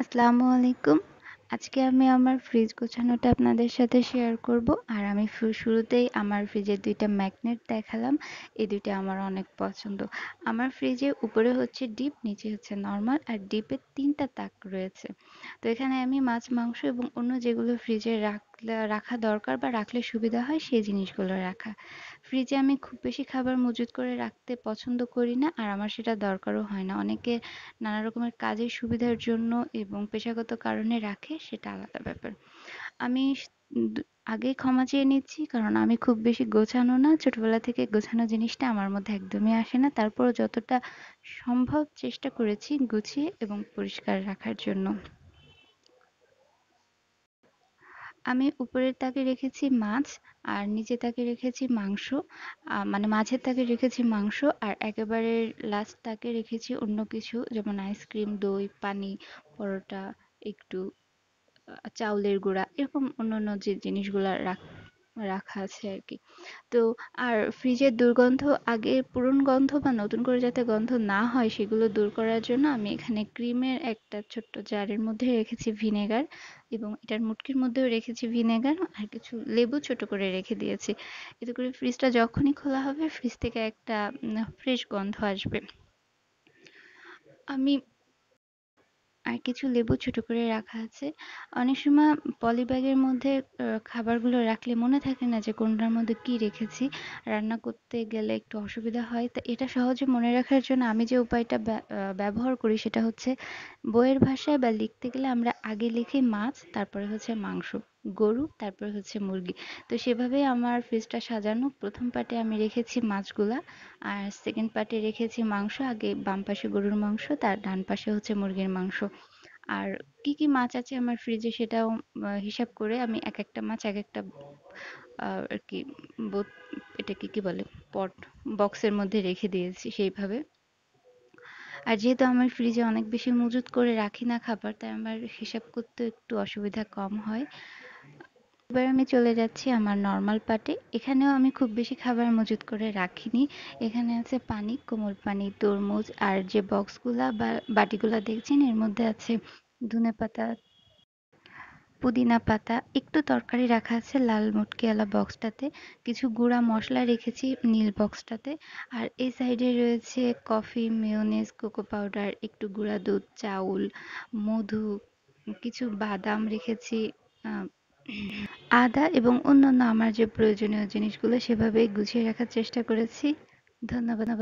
আসসালামু আলাইকুম আজকে আমি আমার ফ্রিজ গোছানোটা আপনাদের সাথে শেয়ার করব আর আমি শুরুতেই আমার ফ্রিজের দুইটা ম্যাগনেট দেখালাম এই দুইটা আমার অনেক পছন্দ আমার ফ্রিজে উপরে হচ্ছে ডিপ নিচে হচ্ছে নর্মাল আর ডিপের তিনটা তাক রয়েছে তো এখানে আমি মাছ মাংস এবং অন্য যেগুলো ফ্রিজে রাখ রাখলে রাখা দরকার বা রাখলে সুবিধা হয় সেই জিনিসগুলো রাখা ফ্রিজে আমি খুব বেশি খাবার মজুত করে রাখতে পছন্দ করি না আর আমার সেটা দরকারও হয় না অনেকে নানা রকমের কাজের সুবিধার জন্য এবং পেশাগত কারণে রাখে সেটা আলাদা ব্যাপার আমি আগে ক্ষমা চেয়ে নিচ্ছি কারণ আমি খুব বেশি গোছানো না ছোটবেলা থেকে গোছানো জিনিসটা আমার মধ্যে একদমই আসে না তারপরও যতটা সম্ভব চেষ্টা করেছি গুছিয়ে এবং পরিষ্কার রাখার জন্য আমি উপরের তাকে রেখেছি মাছ আর নিচে তাকে রেখেছি মাংস মানে মাছের তাকে রেখেছি মাংস আর একেবারে লাস্ট তাকে রেখেছি অন্য কিছু যেমন আইসক্রিম দই পানি পরোটা একটু চাউলের গুঁড়া এরকম অন্য অন্য যে জিনিসগুলো রাখ রাখা আছে আর কি তো আর ফ্রিজের দুর্গন্ধ আগে পুরন গন্ধ বা নতুন করে যাতে গন্ধ না হয় সেগুলো দূর করার জন্য আমি এখানে ক্রিমের একটা ছোট্ট জারের মধ্যে রেখেছি ভিনেগার এবং এটার মুটকির মধ্যেও রেখেছি ভিনেগার আর কিছু লেবু ছোট করে রেখে দিয়েছি এতে করে ফ্রিজটা যখনই খোলা হবে ফ্রিজ থেকে একটা ফ্রেশ গন্ধ আসবে আমি আর কিছু লেবু ছোট করে রাখা আছে অনেক সময় পলিব্যাগের মধ্যে খাবারগুলো রাখলে মনে থাকে না যে কোনটার মধ্যে কি রেখেছি রান্না করতে গেলে একটু অসুবিধা হয় তা এটা সহজে মনে রাখার জন্য আমি যে উপায়টা ব্যবহার করি সেটা হচ্ছে বইয়ের ভাষায় বা লিখতে গেলে আমরা আগে লিখি মাছ তারপরে হচ্ছে মাংস গরু তারপর হচ্ছে মুরগি তো সেভাবে আমার ফ্রিজটা সাজানো প্রথম পার্টে আমি রেখেছি মাছগুলা আর সেকেন্ড পার্টে রেখেছি মাংস আগে বাম পাশে গরুর মাংস তার ডান পাশে হচ্ছে মুরগির মাংস আর কি কি মাছ আছে আমার ফ্রিজে সেটাও হিসাব করে আমি এক একটা মাছ এক একটা আর কি এটা কি কি বলে পট বক্সের মধ্যে রেখে দিয়েছি সেইভাবে আর যেহেতু আমি ফ্রিজে অনেক বেশি মজুত করে রাখি না খাবার তাই আমার হিসাব করতে একটু অসুবিধা কম হয় এবার আমি চলে যাচ্ছি আমার নর্মাল পাটে এখানেও আমি খুব বেশি খাবার মজুত করে রাখিনি এখানে আছে পানি কোমল পানি তরমুজ আর যে বক্সগুলা বা বাটিগুলা দেখছেন এর মধ্যে আছে ধনে পাতা পুদিনা পাতা একটু তরকারি রাখা আছে লাল মুটকিওয়ালা বক্সটাতে কিছু গুঁড়া মশলা রেখেছি নীল বক্সটাতে আর এই সাইডে রয়েছে কফি মেয়োনেজ কোকো পাউডার একটু গুঁড়া দুধ চাউল মধু কিছু বাদাম রেখেছি আদা এবং অন্যান্য আমার যে প্রয়োজনীয় জিনিসগুলো সেভাবেই গুছিয়ে রাখার চেষ্টা করেছি ধন্যবাদ